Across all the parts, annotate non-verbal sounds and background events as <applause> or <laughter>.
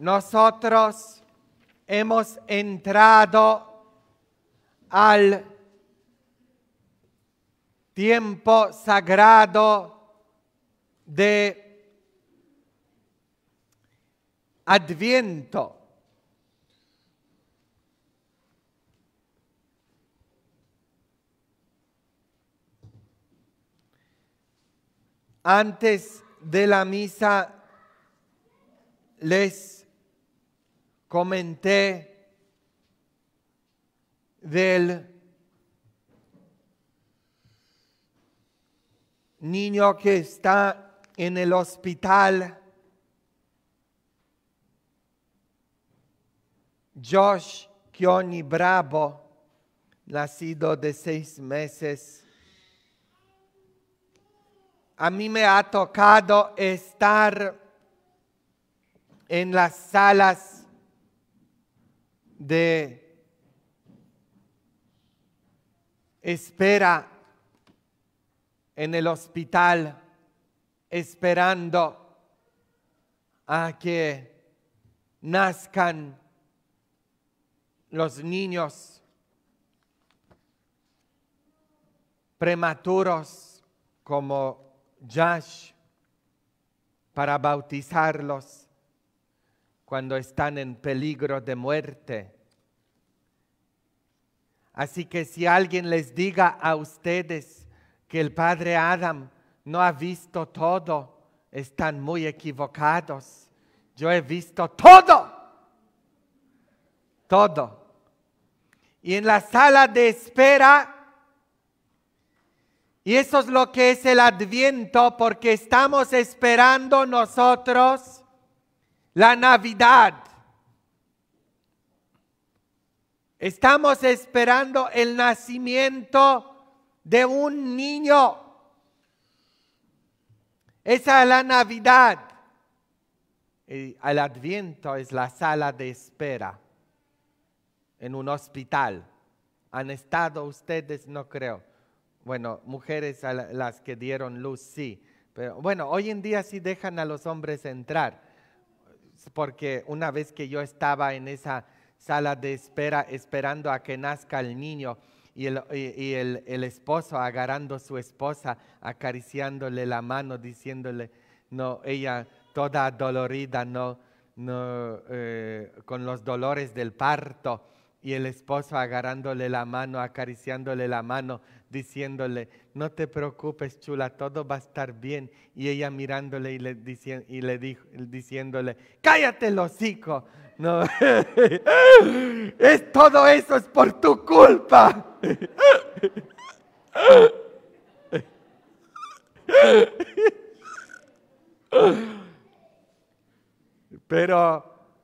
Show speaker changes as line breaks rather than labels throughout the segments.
nosotros hemos entrado al tiempo sagrado de Adviento. Antes de la misa les comenté del niño que está en el hospital. Josh Kioni Bravo, nacido de seis meses. A mí me ha tocado estar en las salas de espera en el hospital esperando a que nazcan los niños prematuros como Josh para bautizarlos cuando están en peligro de muerte. Así que si alguien les diga a ustedes que el padre Adam no ha visto todo, están muy equivocados. Yo he visto todo, todo. Y en la sala de espera, y eso es lo que es el adviento, porque estamos esperando nosotros la Navidad. Estamos esperando el nacimiento de un niño. Esa es la Navidad. el Adviento es la sala de espera en un hospital. ¿Han estado ustedes? No creo. Bueno, mujeres a las que dieron luz, sí. Pero bueno, hoy en día sí dejan a los hombres entrar porque una vez que yo estaba en esa sala de espera esperando a que nazca el niño y el, esposo agarrando a su esposa, acariciándole la mano, diciéndole, no, ella toda dolorida, no, eh, con los dolores del parto, y el esposo agarrándole la mano, acariciándole la mano, diciéndole, no te preocupes, chula, todo va a estar bien. Y ella mirándole y le, y le dijo, diciéndole, cállate lo hocico. No, <laughs> es, todo eso es por tu culpa. <laughs> Pero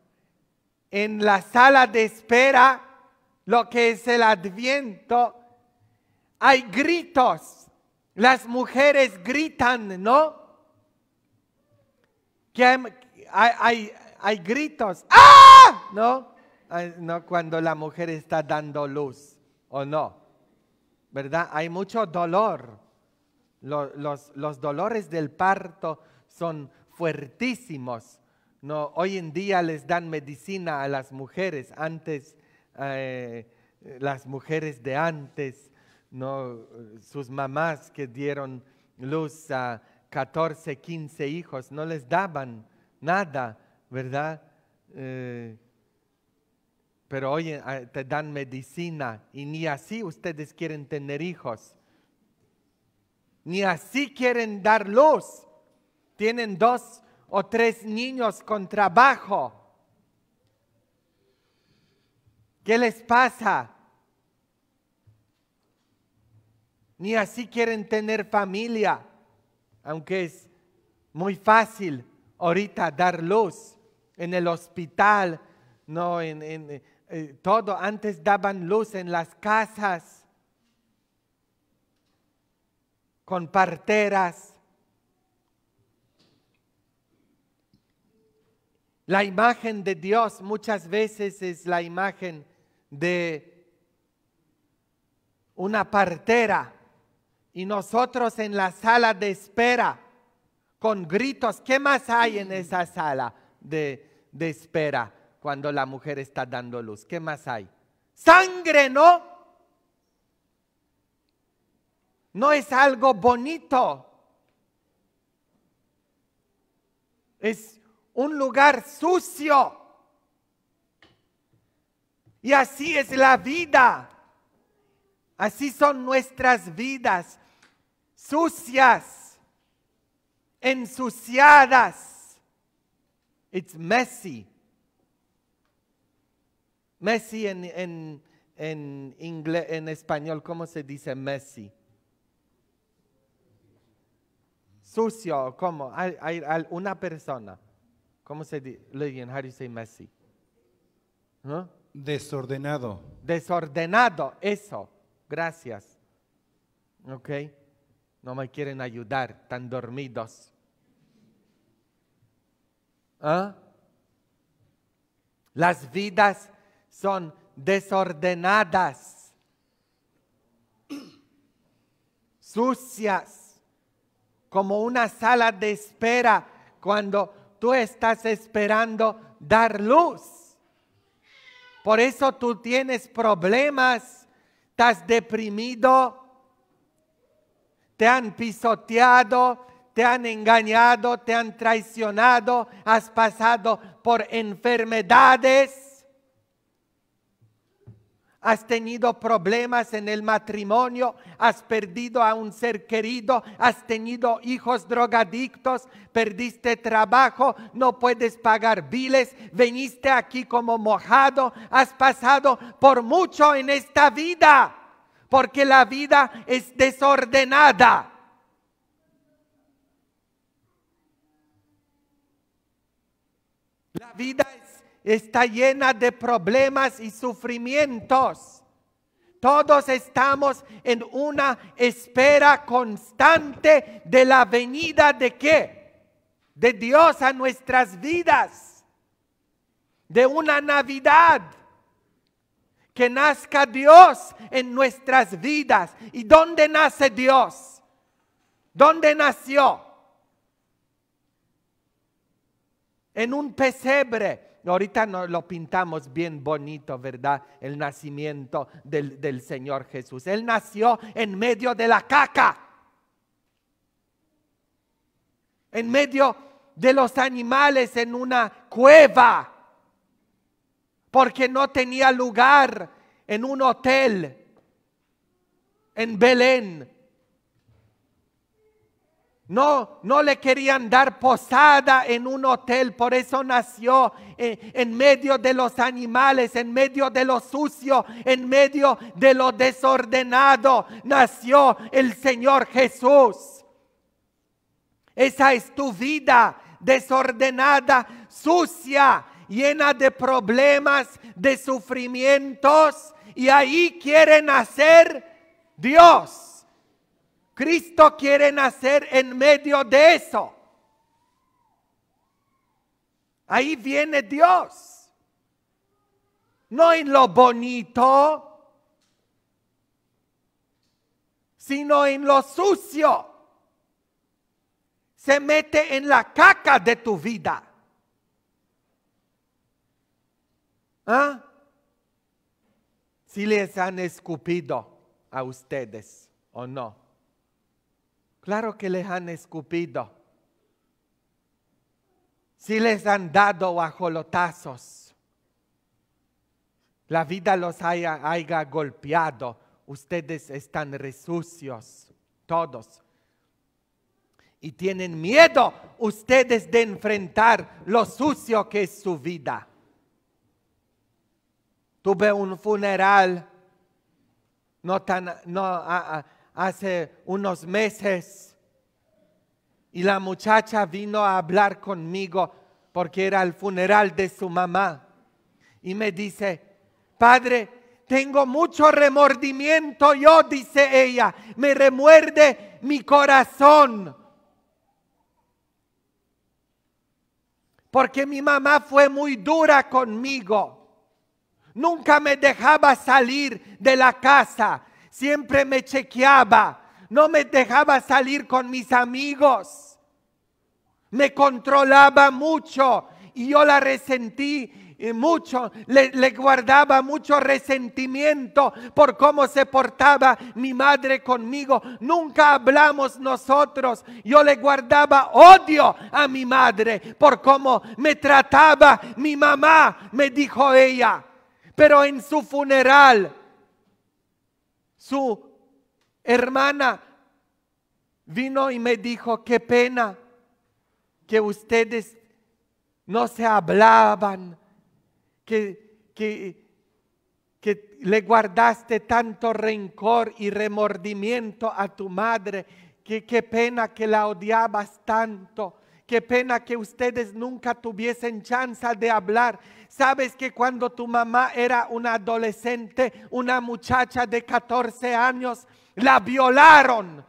en la sala de espera, lo que es el adviento, hay gritos, las mujeres gritan, ¿no? hay, gritos, ¡ah! ¿No? ¿No? Cuando la mujer está dando luz, ¿o no? ¿Verdad? Hay mucho dolor. Los, dolores del parto son fuertísimos. No, hoy en día les dan medicina a las mujeres. Antes, eh, las mujeres de antes ¿no? sus mamás que dieron luz a 14, 15 hijos, no les daban nada, ¿verdad? Eh, pero hoy eh, te dan medicina y ni así ustedes quieren tener hijos. Ni así quieren dar luz. Tienen dos o tres niños con trabajo. ¿Qué les pasa? ni así quieren tener familia, aunque es muy fácil ahorita dar luz en el hospital, no en, eh, todo. Antes daban luz en las casas con parteras. La imagen de Dios muchas veces es la imagen de una partera y nosotros en la sala de espera con gritos. ¿Qué más hay en esa sala de, espera cuando la mujer está dando luz? ¿Qué más hay? Sangre, ¿no? No es algo bonito. Es un lugar sucio. Y así es la vida. Así son nuestras vidas sucias, ensuciadas. It's messy. Messy en, en, en, español, ¿cómo se dice messy? Sucio, ¿cómo? Hay, una persona. ¿Cómo se dice? Lillian, how do messy? Desordenado. Desordenado, eso. Gracias. Okay. No me quieren ayudar, tan dormidos. ¿Ah? Las vidas son desordenadas, sucias, como una sala de espera cuando tú estás esperando dar luz. Por eso tú tienes problemas, estás deprimido, te han pisoteado, te han engañado, te han traicionado, has pasado por enfermedades, has tenido problemas en el matrimonio, has perdido a un ser querido, has tenido hijos drogadictos, perdiste trabajo, no puedes pagar biles, veniste aquí como mojado, has pasado por mucho en esta vida porque la vida es desordenada. La vida está llena de problemas y sufrimientos. Todos estamos en una espera constante de la venida de qué? De Dios a nuestras vidas. De una Navidad que nazca Dios en nuestras vidas. ¿Y dónde nace Dios? ¿Dónde nació? En un pesebre. Ahorita no, lo pintamos bien bonito, ¿verdad? El nacimiento del, del Señor Jesús. Él nació en medio de la caca. En medio de los animales en una cueva porque no tenía lugar en un hotel en Belén. No, no le querían dar posada en un hotel, por eso nació eh, en, medio de los animales, en medio de lo sucio, en medio de lo desordenado, nació el Señor Jesús. Esa es tu vida desordenada, sucia, llena de problemas, de sufrimientos, y ahí quiere nacer Dios. Cristo quiere nacer en medio de eso. Ahí viene Dios. No en lo bonito, sino en lo sucio. Se mete en la caca de tu vida. ¿Ah? Si les han escupido a ustedes o no. Claro que les han escupido. Si les han dado jolotazos La vida los haya, haya golpeado. Ustedes están resucios, todos y tienen miedo ustedes de enfrentar lo sucio que es su vida. Tuve un funeral no tan, no, hace unos meses y la muchacha vino a hablar conmigo porque era el funeral de su mamá y me dice, padre, tengo mucho remordimiento yo, dice ella, me remuerde mi corazón. Porque mi mamá fue muy dura conmigo. Nunca me dejaba salir de la casa. Siempre me chequeaba. No me dejaba salir con mis amigos. Me controlaba mucho y yo la resentí eh, mucho, le, guardaba mucho resentimiento por cómo se portaba mi madre conmigo. Nunca hablamos nosotros. Yo le guardaba odio a mi madre por cómo me trataba mi mamá, me dijo ella pero en su funeral, su hermana vino y me dijo, qué pena que ustedes no se hablaban, que, que, le guardaste tanto rencor y remordimiento a tu madre, qué pena que la odiabas tanto, qué pena que ustedes nunca tuviesen chance de hablar. Sabes que cuando tu mamá era una adolescente, una muchacha de 14 años, la violaron.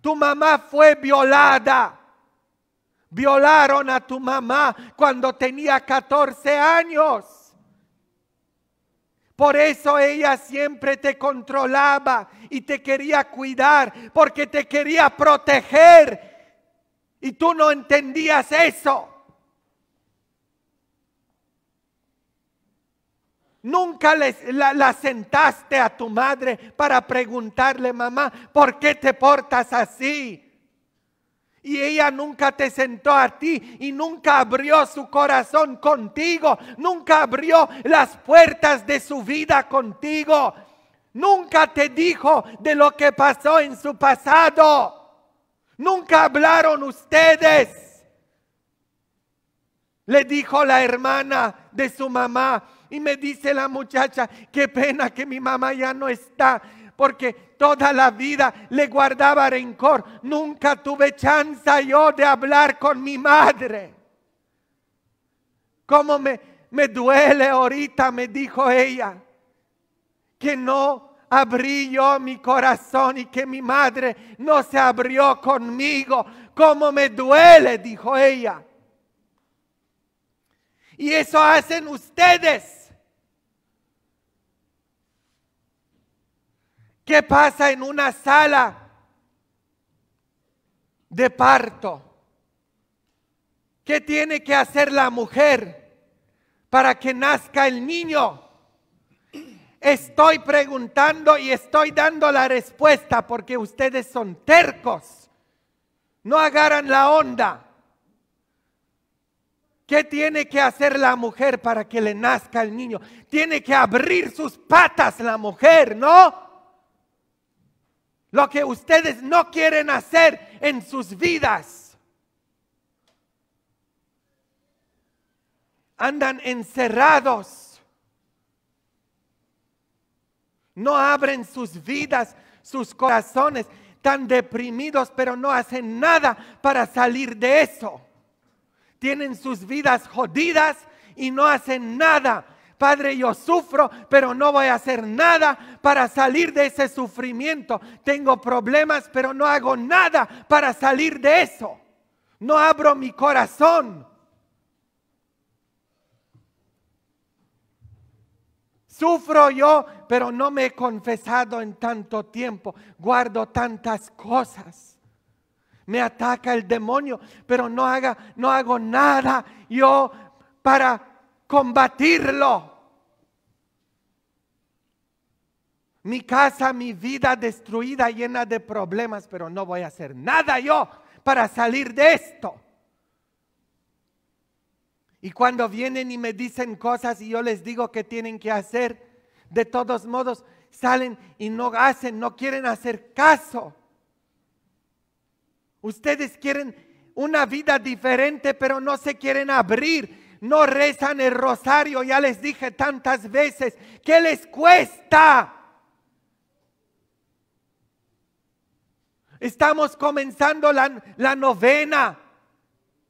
Tu mamá fue violada. Violaron a tu mamá cuando tenía 14 años. Por eso ella siempre te controlaba y te quería cuidar, porque te quería proteger. Y tú no entendías eso. Nunca les, la, la, sentaste a tu madre para preguntarle, mamá, ¿por qué te portas así? Y ella nunca te sentó a ti y nunca abrió su corazón contigo, nunca abrió las puertas de su vida contigo, nunca te dijo de lo que pasó en su pasado, nunca hablaron ustedes. Le dijo la hermana de su mamá. Y me dice la muchacha, qué pena que mi mamá ya no está, porque toda la vida le guardaba rencor. Nunca tuve chance yo de hablar con mi madre. ¿Cómo me, me duele ahorita? Me dijo ella, que no abrí yo mi corazón y que mi madre no se abrió conmigo. ¿Cómo me duele? Dijo ella. Y eso hacen ustedes. ¿Qué pasa en una sala de parto? ¿Qué tiene que hacer la mujer para que nazca el niño? Estoy preguntando y estoy dando la respuesta porque ustedes son tercos. No agarran la onda. ¿Qué tiene que hacer la mujer para que le nazca el niño? Tiene que abrir sus patas la mujer, ¿no? Lo que ustedes no quieren hacer en sus vidas. Andan encerrados. No abren sus vidas, sus corazones, tan deprimidos, pero no hacen nada para salir de eso tienen sus vidas jodidas y no hacen nada. Padre, yo sufro, pero no voy a hacer nada para salir de ese sufrimiento. Tengo problemas, pero no hago nada para salir de eso. No abro mi corazón. Sufro yo, pero no me he confesado en tanto tiempo. Guardo tantas cosas me ataca el demonio, pero no, haga, no hago nada yo para combatirlo. Mi casa, mi vida destruida, llena de problemas, pero no voy a hacer nada yo para salir de esto. Y cuando vienen y me dicen cosas y yo les digo que tienen que hacer, de todos modos salen y no hacen, no quieren hacer caso. Ustedes quieren una vida diferente, pero no se quieren abrir. No rezan el rosario, ya les dije tantas veces, ¿qué les cuesta? Estamos comenzando la, la novena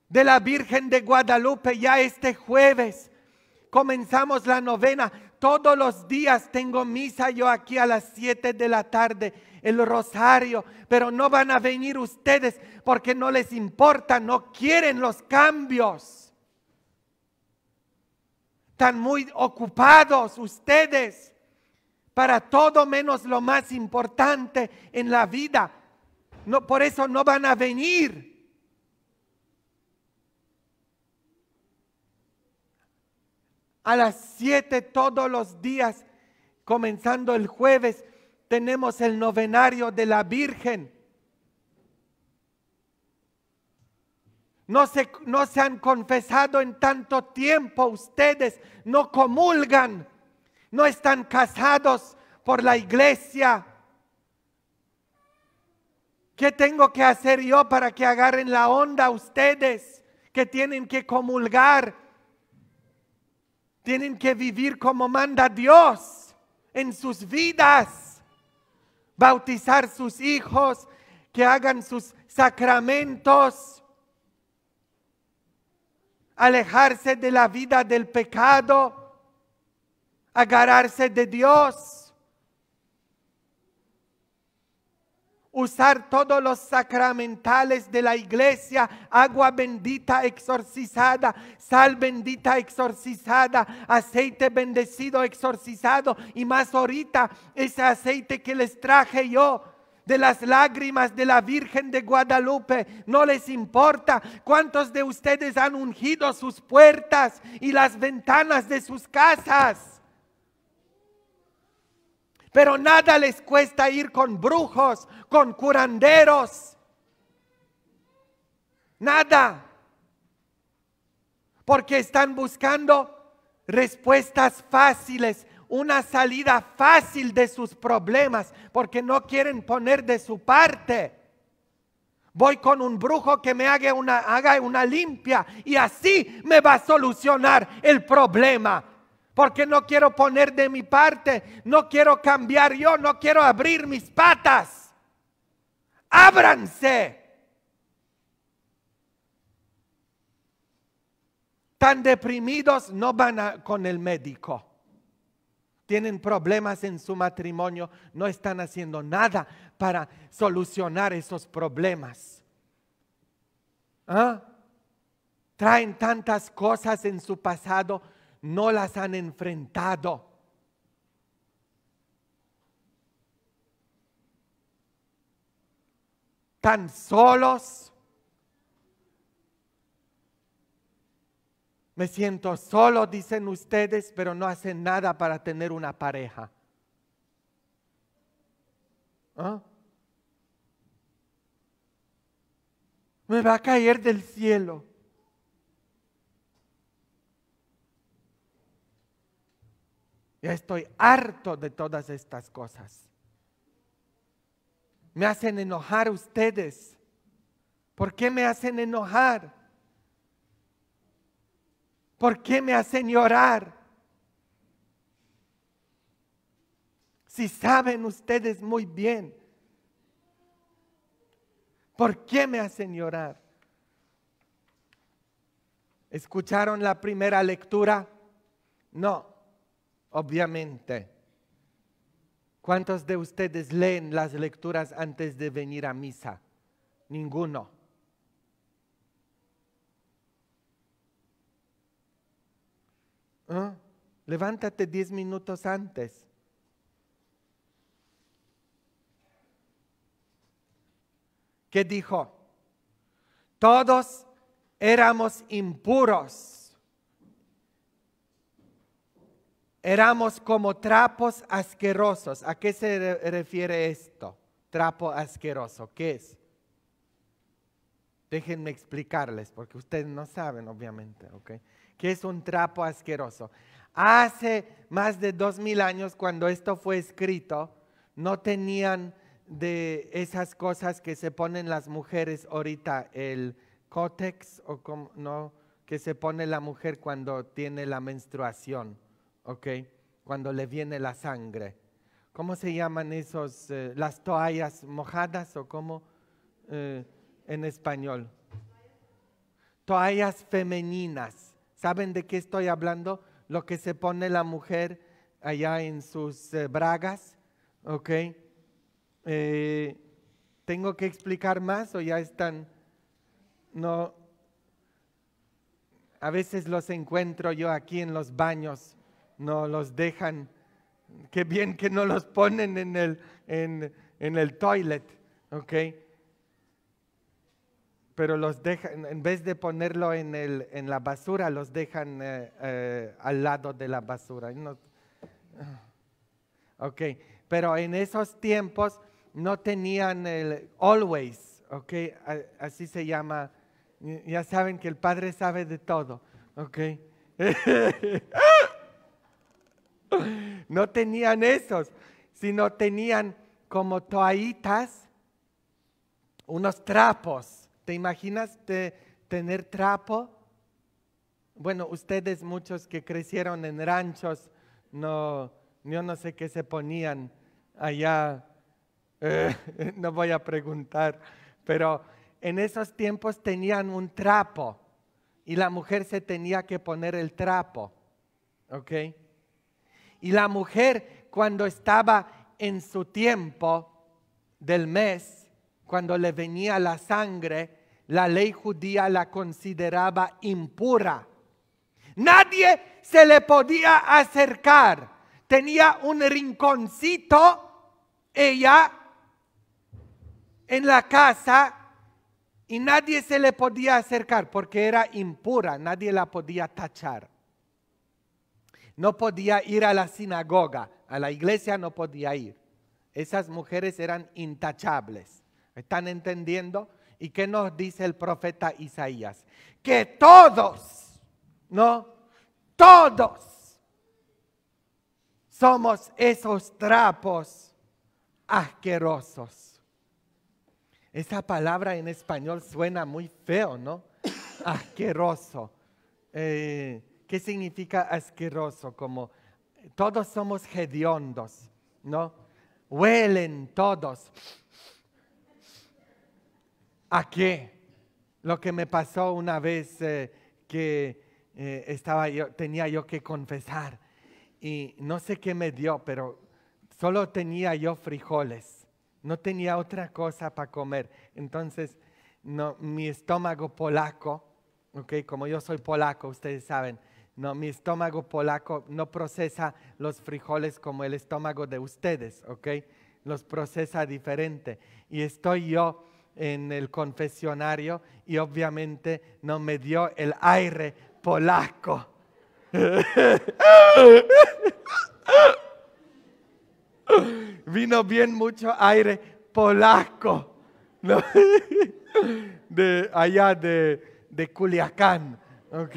de la Virgen de Guadalupe ya este jueves. Comenzamos la novena todos los días tengo misa yo aquí a las 7 de la tarde, el rosario, pero no van a venir ustedes porque no les importa, no quieren los cambios. Están muy ocupados ustedes para todo menos lo más importante en la vida. No, por eso no van a venir. a las 7 todos los días, comenzando el jueves, tenemos el novenario de la Virgen. No se, no se han confesado en tanto tiempo ustedes, no comulgan, no están casados por la iglesia. ¿Qué tengo que hacer yo para que agarren la onda ustedes que tienen que comulgar? Tienen que vivir como manda Dios en sus vidas. Bautizar sus hijos, que hagan sus sacramentos. Alejarse de la vida del pecado. Agarrarse de Dios usar todos los sacramentales de la iglesia, agua bendita exorcizada, sal bendita exorcizada, aceite bendecido exorcizado y más ahorita ese aceite que les traje yo de las lágrimas de la Virgen de Guadalupe. No les importa cuántos de ustedes han ungido sus puertas y las ventanas de sus casas. Pero nada les cuesta ir con brujos, con curanderos. Nada. Porque están buscando respuestas fáciles, una salida fácil de sus problemas, porque no quieren poner de su parte. Voy con un brujo que me haga una, haga una limpia y así me va a solucionar el problema porque no quiero poner de mi parte, no quiero cambiar yo, no quiero abrir mis patas. Ábranse. Tan deprimidos no van con el médico. Tienen problemas en su matrimonio, no están haciendo nada para solucionar esos problemas. ¿Ah? Traen tantas cosas en su pasado no las han enfrentado. Tan solos. Me siento solo, dicen ustedes, pero no hacen nada para tener una pareja. ¿Ah? Me va a caer del cielo. Ya estoy harto de todas estas cosas. Me hacen enojar ustedes. ¿Por qué me hacen enojar? ¿Por qué me hacen llorar? Si saben ustedes muy bien, ¿por qué me hacen llorar? ¿Escucharon la primera lectura? No obviamente. ¿Cuántos de ustedes leen las lecturas antes de venir a misa? Ninguno. ¿Ah? Levántate diez minutos antes. ¿Qué dijo? Todos éramos impuros Éramos como trapos asquerosos. ¿A qué se refiere esto? Trapo asqueroso. ¿Qué es? Déjenme explicarles, porque ustedes no saben, obviamente, ¿ok? ¿Qué es un trapo asqueroso? Hace más de dos mil años, cuando esto fue escrito, no tenían de esas cosas que se ponen las mujeres ahorita, el cótex, o no, que se pone la mujer cuando tiene la menstruación ¿ok? Cuando le viene la sangre. ¿Cómo se llaman esos, eh, las toallas mojadas o cómo eh, en español? Toallas femeninas. ¿Saben de qué estoy hablando? Lo que se pone la mujer allá en sus eh, bragas, ¿ok? ¿Tengo que explicar más o ya están? No. A veces los encuentro yo aquí en los baños no los dejan. Qué bien que no los ponen en el, en, el toilet, ¿ok? Pero los dejan, en vez de ponerlo en, el, en la basura, los dejan eh, eh, al lado de la basura. Ah. ok, pero en esos tiempos no tenían el always, ok, así se llama. Ya saben que el Padre sabe de todo, ok. <laughs> No tenían esos, sino tenían como toallitas, unos trapos. ¿Te imaginas de tener trapo? Bueno, ustedes muchos que crecieron en ranchos, no, yo no sé qué se ponían allá, eh, <laughs> no voy a preguntar, pero en esos tiempos tenían un trapo y la mujer se tenía que poner el trapo, ¿ok? Y la mujer cuando estaba en su tiempo del mes, cuando le venía la sangre, la ley judía la consideraba impura. Nadie se le podía acercar. Tenía un rinconcito ella en la casa y nadie se le podía acercar porque era impura, nadie la podía tachar. No podía ir a la sinagoga, a la iglesia no podía ir. Esas mujeres eran intachables. ¿Están entendiendo? ¿Y qué nos dice el profeta Isaías? Que todos, ¿no? Todos somos esos trapos asquerosos. Esa palabra en español suena muy feo, ¿no? <coughs> Asqueroso. Eh, ¿Qué significa asqueroso? Como eh, todos somos hediondos, ¿no? Huelen todos. ¿A qué? Lo que me pasó una vez eh, que eh, estaba tenía yo que confesar y no sé qué me dio, pero solo tenía yo frijoles, no tenía otra cosa para comer. Entonces, no, mi estómago polaco, okay, como yo soy polaco, ustedes saben, no, mi estómago polaco no procesa los frijoles como el estómago de ustedes, ¿ok? Los procesa diferente. Y estoy yo en el confesionario y obviamente no me dio el aire polaco. <laughs> Vino bien mucho aire polaco <laughs> de allá de Culiacán. Ok. <laughs>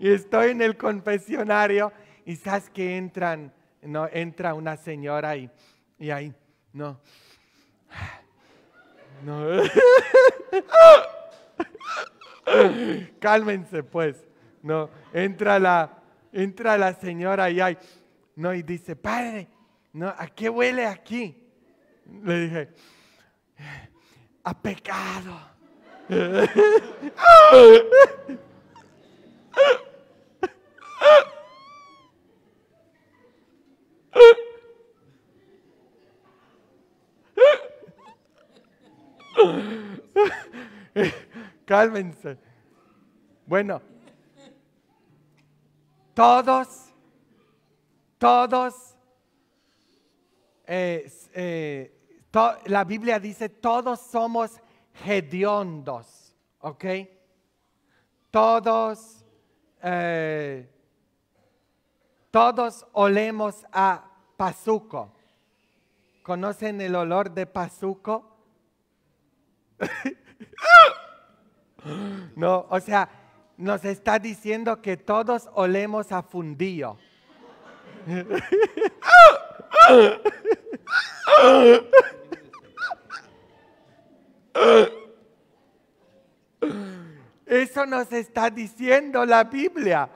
y estoy en el confesionario y sabes que entran, no, entra una señora y, ahí, no. No. <laughs> Cálmense pues. No, entra la entra la señora y ahí, no y dice, "Padre, no, ¿a qué huele aquí?" Le dije, "A pecado." <laughs> Cálmense. Bueno, todos, todos, eh, eh, la Biblia dice, todos somos hediondos, ¿ok? Todos, eh, todos olemos a pazuco. ¿Conocen el olor de pazuco? <laughs> no, o sea, nos está diciendo que todos olemos a fundillo. <laughs> <gasps> Eso nos está diciendo la Biblia.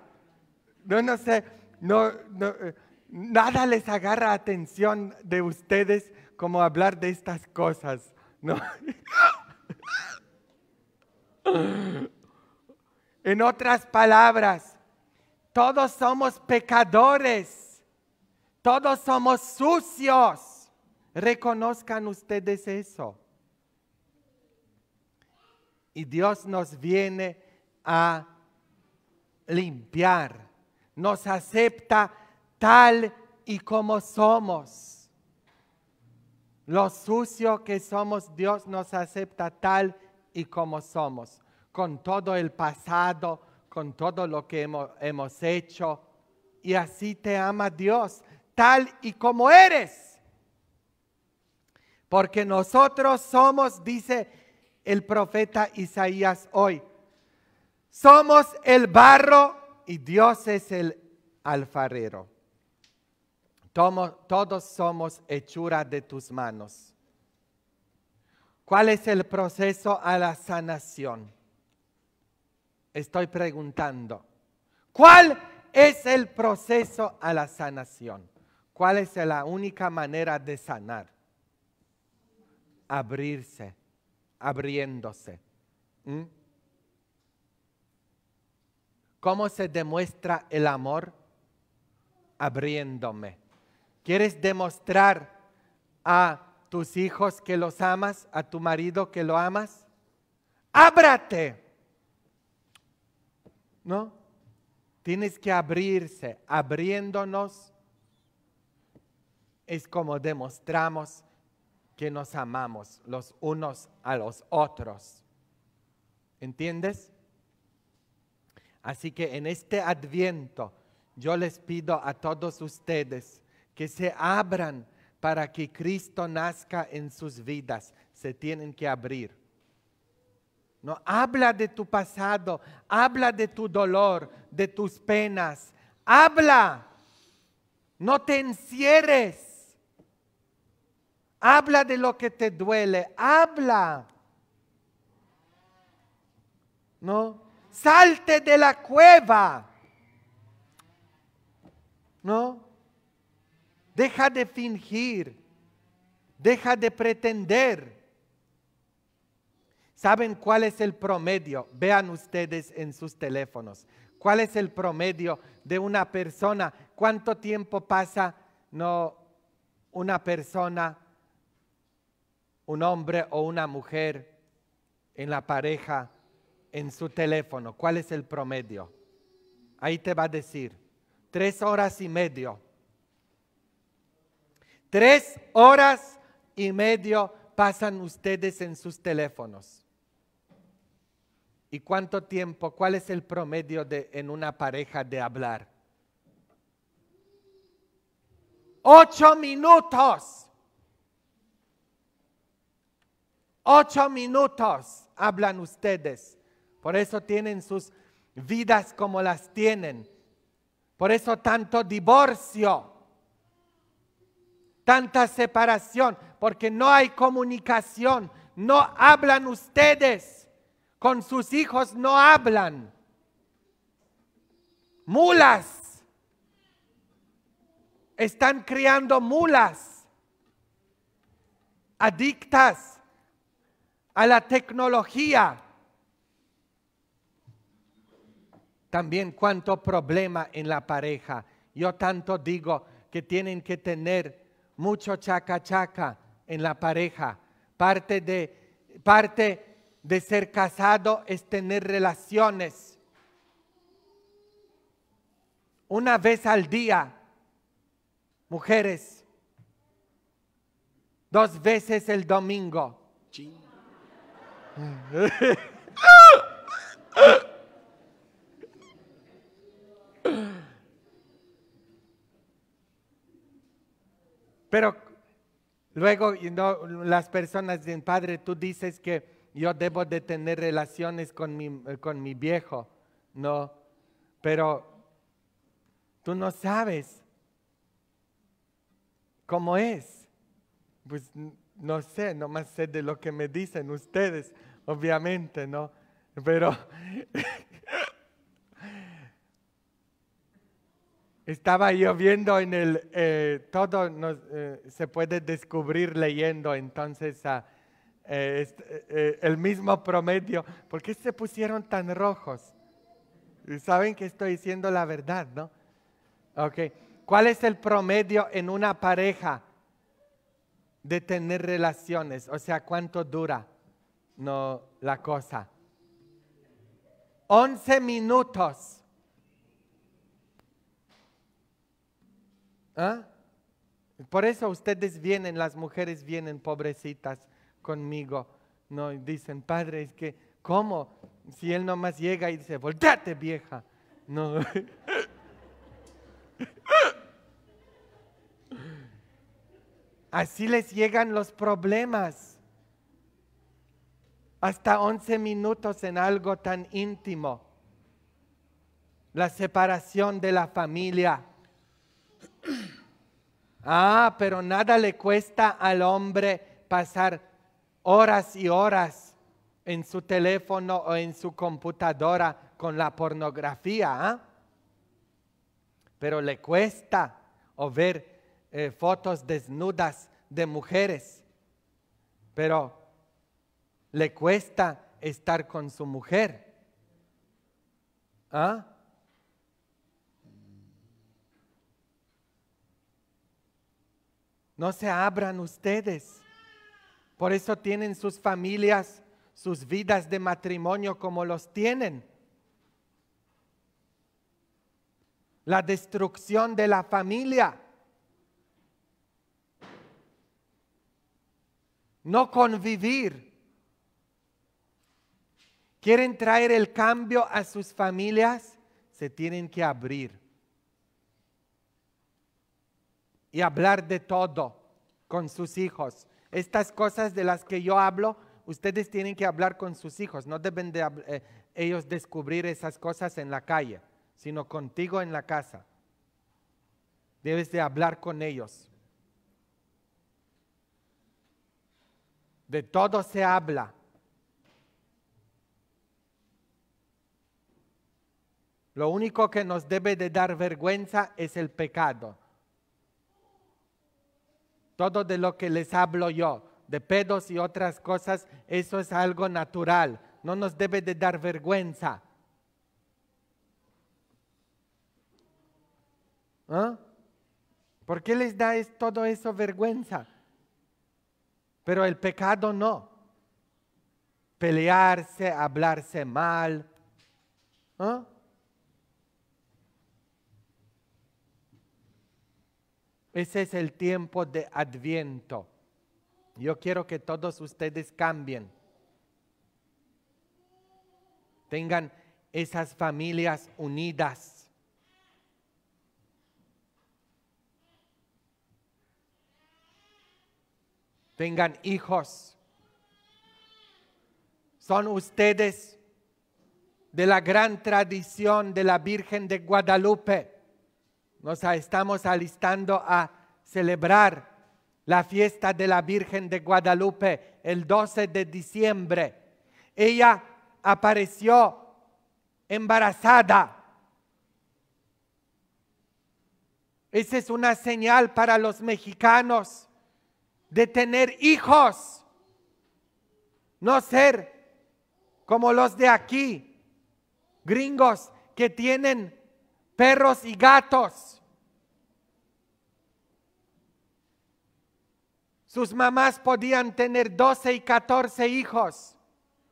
No, no sé, eh, nada les agarra atención de ustedes como hablar de estas cosas. <laughs> en otras palabras, todos somos pecadores, todos somos sucios. Reconozcan ustedes eso. Y Dios nos viene a limpiar, nos acepta tal y como somos. Lo sucio que somos, Dios nos acepta tal y como somos, con todo el pasado, con todo lo que hemos, hecho. Y así te ama Dios, tal y como eres. Porque nosotros somos, dice el profeta Isaías hoy. Somos el barro y Dios es el alfarero. todos somos hechura de tus manos. ¿Cuál es el proceso a la sanación? Estoy preguntando. ¿Cuál es el proceso a la sanación? ¿Cuál es la única manera de sanar? Abrirse abriéndose. ¿Mm? ¿Cómo se demuestra el amor? Abriéndome. ¿Quieres demostrar a tus hijos que los amas, a tu marido que lo amas? Ábrate. ¿No? Tienes que abrirse. Abriéndonos es como demostramos que nos amamos los unos a los otros. ¿Entiendes? Así que en este adviento yo les pido a todos ustedes que se abran para que Cristo nazca en sus vidas. Se tienen que abrir. No habla de tu pasado, habla de tu dolor, de tus penas. Habla. No te encierres. Habla de lo que te duele. Habla. ¿No? Salte de la cueva. ¿No? Deja de fingir. Deja de pretender. ¿Saben cuál es el promedio? Vean ustedes en sus teléfonos. ¿Cuál es el promedio de una persona? ¿Cuánto tiempo pasa no una persona un hombre o una mujer en la pareja en su teléfono, ¿cuál es el promedio? Ahí te va a decir, tres horas y medio. Tres horas y medio pasan ustedes en sus teléfonos. ¿Y cuánto tiempo, cuál es el promedio de, en una pareja de hablar? Ocho minutos. Ocho minutos hablan ustedes. Por eso tienen sus vidas como las tienen. Por eso tanto divorcio, tanta separación, porque no hay comunicación. No hablan ustedes. Con sus hijos no hablan. Mulas. Están criando mulas. Adictas a la tecnología. También cuánto problema en la pareja. Yo tanto digo que tienen que tener mucho chaca chaca en la pareja. Parte de, parte de ser casado es tener relaciones. Una vez al día, mujeres. Dos veces el domingo. Pero luego las personas dicen, padre, tú dices que yo debo de tener relaciones con mi, eh, con mi viejo, ¿no? Pero tú no sabes cómo es. Pues no sé, no más sé de lo que me dicen ustedes, obviamente, ¿no? Pero <laughs> estaba yo viendo en el, eh, todo eh, se puede descubrir leyendo, entonces eh, el mismo promedio, ¿por qué se pusieron tan rojos? Saben que estoy diciendo la verdad, ¿no? Ok, ¿cuál es el promedio en una pareja? de tener relaciones, o sea, cuánto dura no la cosa. 11 minutos. ¿Ah? Por eso ustedes vienen, las mujeres vienen pobrecitas conmigo, no dicen, "Padre, es que ¿cómo si él nomás llega y dice, "Volteate, vieja"? No. <laughs> Así les llegan los problemas. Hasta 11 minutos en algo tan íntimo. La separación de la familia. <clears throat> Ah, pero nada le cuesta al hombre pasar horas y horas en su teléfono o en su computadora con la pornografía. ¿ah? Pero le cuesta o ver eh, fotos desnudas de mujeres, pero le cuesta estar con su mujer. ¿Ah? No se abran ustedes. Por eso tienen sus familias, sus vidas de matrimonio como los tienen. La destrucción de la familia no convivir. Quieren traer el cambio a sus familias, se tienen que abrir y hablar de todo con sus hijos. Estas cosas de las que yo hablo, ustedes tienen que hablar con sus hijos, no deben de eh, ellos descubrir esas cosas en la calle, sino contigo en la casa. Debes de hablar con ellos de todo se habla. Lo único que nos debe de dar vergüenza es el pecado. Todo de lo que les hablo yo, de pedos y otras cosas, eso es algo natural. No nos debe de dar vergüenza. ¿Ah? ¿Por qué les da todo eso vergüenza? pero el pecado no. Pelearse, hablarse mal. ¿ah? Ese es el tiempo de adviento. Yo quiero que todos ustedes cambien. Tengan esas familias unidas tengan hijos. Son ustedes de la gran tradición de la Virgen de Guadalupe. Nos estamos alistando a celebrar la fiesta de la Virgen de Guadalupe el 12 de diciembre. Ella apareció embarazada. Esa es una señal para los mexicanos de tener hijos, no ser como los de aquí, gringos que tienen perros y gatos. Sus mamás podían tener 12 y 14 hijos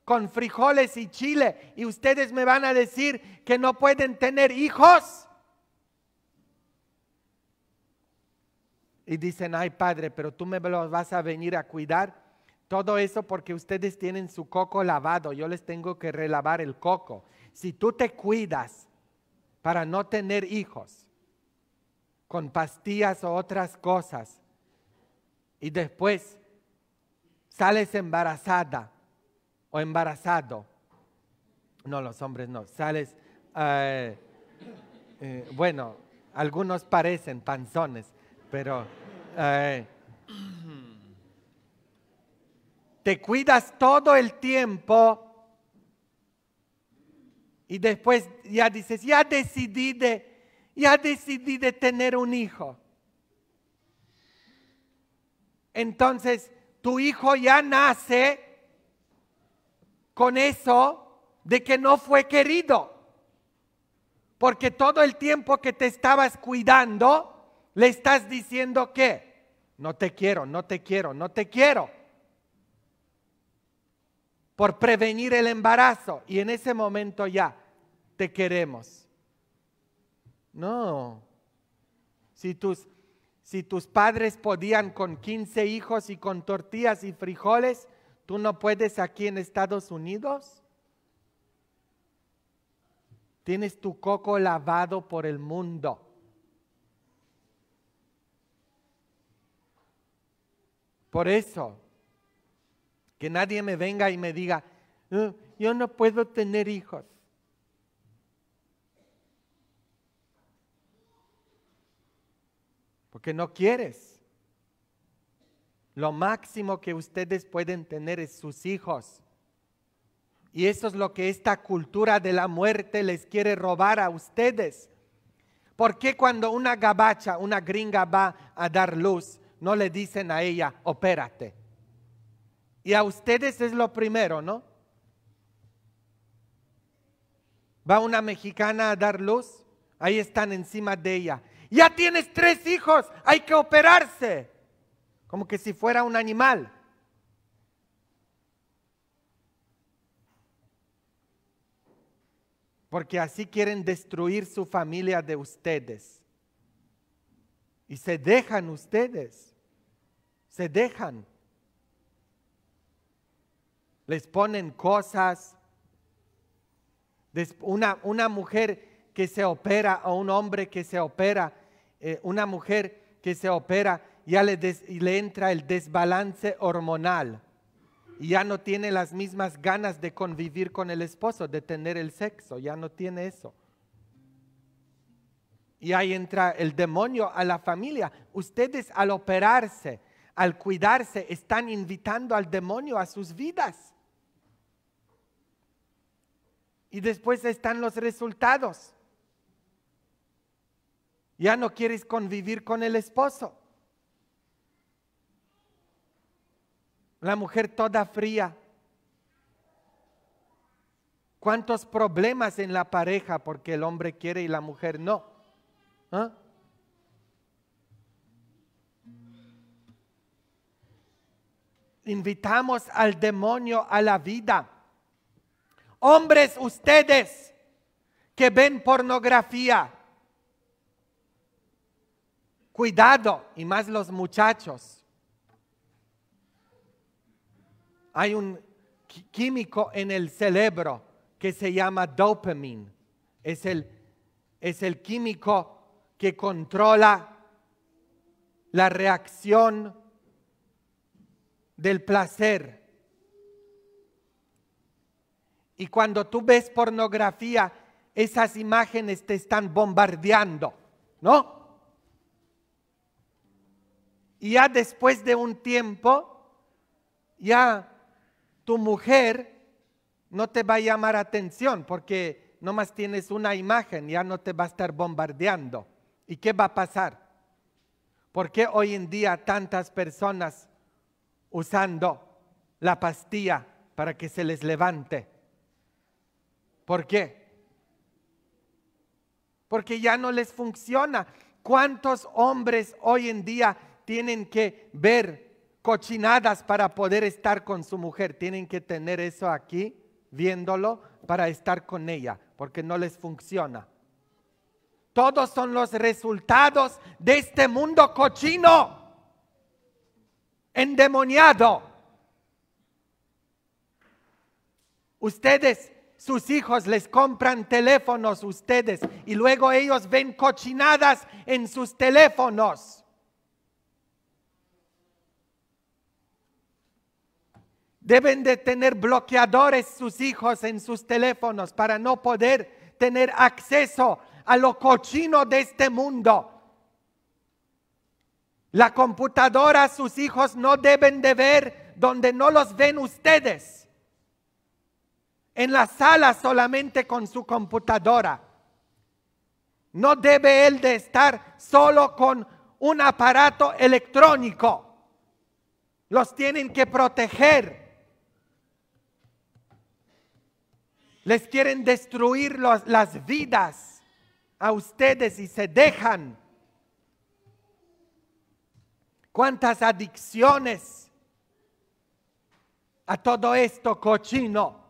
con frijoles y chile y ustedes me van a decir que no pueden tener hijos. y dicen, ay padre, pero tú me vas a venir a cuidar. Todo eso porque ustedes tienen su coco lavado, yo les tengo que relavar el coco. Si tú te cuidas para no tener hijos con pastillas o otras cosas y después sales embarazada o embarazado, no los hombres no, sales, eh, eh, bueno, algunos parecen panzones, pero te cuidas todo el tiempo y después ya dices, ya decidí de, ya decidí de tener un hijo. Entonces, tu hijo ya nace con eso de que no fue querido. Porque todo el tiempo que te estabas cuidando, le estás diciendo qué? no te quiero, no te quiero, no te quiero. Por prevenir el embarazo y en ese momento ya te queremos. No. Si tus, si tus padres podían con 15 hijos y con tortillas y frijoles, tú no puedes aquí en Estados Unidos. Tienes tu coco lavado por el mundo Por eso, que nadie me venga y me diga, eh, yo no puedo tener hijos. Porque no quieres. Lo máximo que ustedes pueden tener es sus hijos. Y eso es lo que esta cultura de la muerte les quiere robar a ustedes. Porque cuando una gabacha, una gringa va a dar luz, no le dicen a ella, opérate. Y a ustedes es lo primero, ¿no? Va una mexicana a dar luz, ahí están encima de ella. Ya tienes tres hijos, hay que operarse. Como que si fuera un animal. Porque así quieren destruir su familia de ustedes. Y se dejan ustedes se dejan. Les ponen cosas. Una, una mujer que se opera o un hombre que se opera, eh, una mujer que se opera, ya le, le entra el desbalance hormonal y ya no tiene las mismas ganas de convivir con el esposo, de tener el sexo, ya no tiene eso. Y ahí entra el demonio a la familia. Ustedes al operarse, al cuidarse, están invitando al demonio a sus vidas. Y después están los resultados. Ya no quieres convivir con el esposo. La mujer toda fría. ¿Cuántos problemas en la pareja porque el hombre quiere y la mujer no? ¿Ah? invitamos al demonio a la vida. Hombres, ustedes que ven pornografía, cuidado, y más los muchachos. Hay un químico en el cerebro que se llama dopamine. Es el, es el químico que controla la reacción del placer. Y cuando tú ves pornografía, esas imágenes te están bombardeando, ¿no? Y ya después de un tiempo, ya tu mujer no te va a llamar atención porque nomás tienes una imagen, ya no te va a estar bombardeando. ¿Y qué va a pasar? porque hoy en día tantas personas usando la pastilla para que se les levante. ¿Por qué? Porque ya no les funciona. ¿Cuántos hombres hoy en día tienen que ver cochinadas para poder estar con su mujer? Tienen que tener eso aquí, viéndolo, para estar con ella, porque no les funciona. Todos son los resultados de este mundo cochino endemoniado. Ustedes, sus hijos, les compran teléfonos ustedes y luego ellos ven cochinadas en sus teléfonos. Deben de tener bloqueadores sus hijos en sus teléfonos para no poder tener acceso a lo cochino de este mundo la computadora sus hijos no deben de ver donde no los ven ustedes. En la sala solamente con su computadora. No debe él de estar solo con un aparato electrónico. Los tienen que proteger. Les quieren destruir las vidas a ustedes y se dejan cuántas adicciones a todo esto cochino.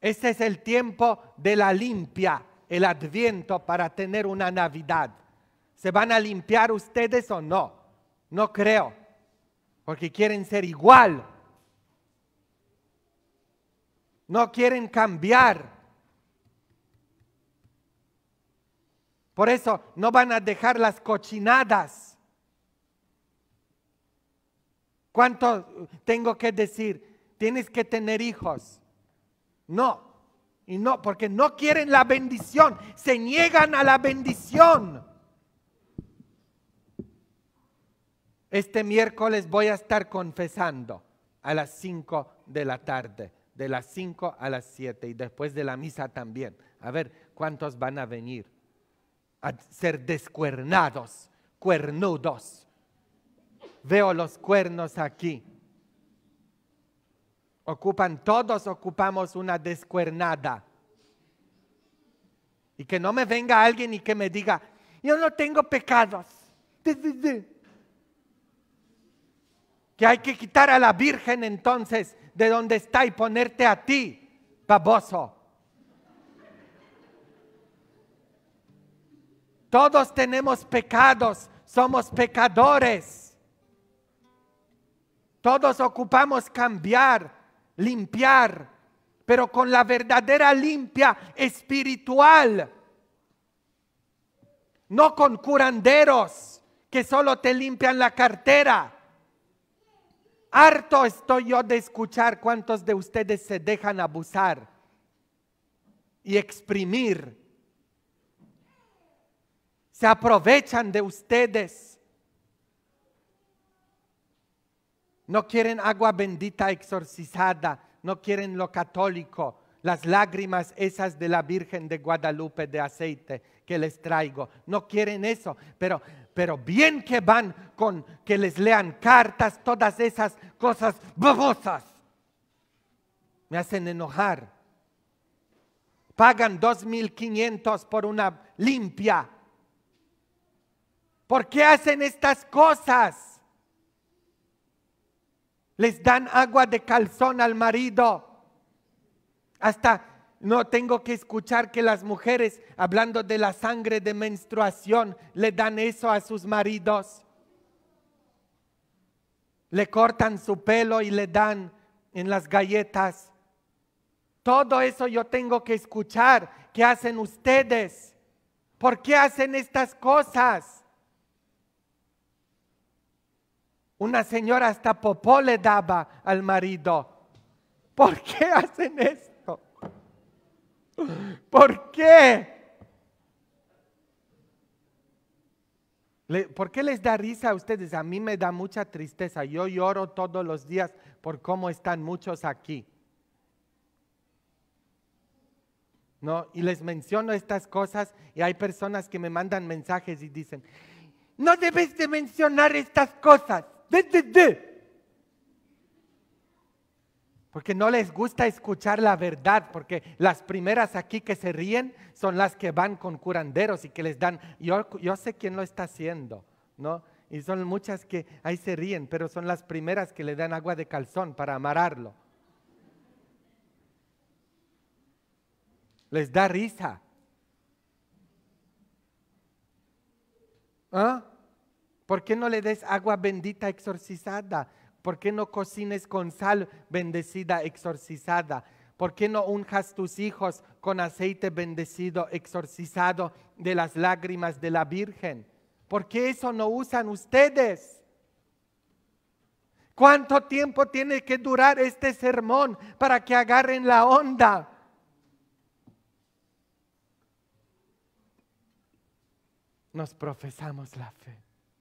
Este es el tiempo de la limpia, el adviento para tener una Navidad. ¿Se van a limpiar ustedes o no? No creo, porque quieren ser igual. No quieren cambiar. Por eso no van a dejar las cochinadas. ¿Cuánto tengo que decir? Tienes que tener hijos. No, y no, porque no quieren la bendición, se niegan a la bendición. Este miércoles voy a estar confesando a las 5 de la tarde, de las 5 a las 7 y después de la misa también. A ver cuántos van a venir a ser descuernados, cuernudos. Veo los cuernos aquí. Ocupan, todos ocupamos una descuernada. Y que no me venga alguien y que me diga, yo no tengo pecados. Que hay que quitar a la Virgen entonces de donde está y ponerte a ti, baboso. Todos tenemos pecados, somos pecadores. Todos ocupamos cambiar, limpiar, pero con la verdadera limpia espiritual. No con curanderos que solo te limpian la cartera. Harto estoy yo de escuchar cuántos de ustedes se dejan abusar y exprimir se aprovechan de ustedes. No quieren agua bendita exorcizada, no quieren lo católico, las lágrimas esas de la Virgen de Guadalupe de aceite que les traigo. No quieren eso, pero, pero bien que van con que les lean cartas, todas esas cosas babosas. Me hacen enojar. Pagan 2.500 por una limpia. ¿Por qué hacen estas cosas? Les dan agua de calzón al marido. Hasta no tengo que escuchar que las mujeres, hablando de la sangre de menstruación, le dan eso a sus maridos. Le cortan su pelo y le dan en las galletas. Todo eso yo tengo que escuchar. ¿Qué hacen ustedes? ¿Por qué hacen estas cosas? Una señora hasta popó le daba al marido. ¿Por qué hacen esto? ¿Por qué? ¿Por qué les da risa a ustedes? A mí me da mucha tristeza. Yo lloro todos los días por cómo están muchos aquí. ¿No? Y les menciono estas cosas y hay personas que me mandan mensajes y dicen, no debes de mencionar estas cosas. Porque no les gusta escuchar la verdad, porque las primeras aquí que se ríen son las que van con curanderos y que les dan, yo, sé quién lo está haciendo, ¿no? Y son muchas que ahí se ríen, pero son las primeras que le dan agua de calzón para amarrarlo. Les da risa. ¿Ah? ¿Por qué no le des agua bendita exorcizada? ¿Por qué no cocines con sal bendecida exorcizada? ¿Por qué no unjas tus hijos con aceite bendecido exorcizado de las lágrimas de la Virgen? ¿Por qué eso no usan ustedes? ¿Cuánto tiempo tiene que durar este sermón para que agarren la onda? Nos profesamos la fe.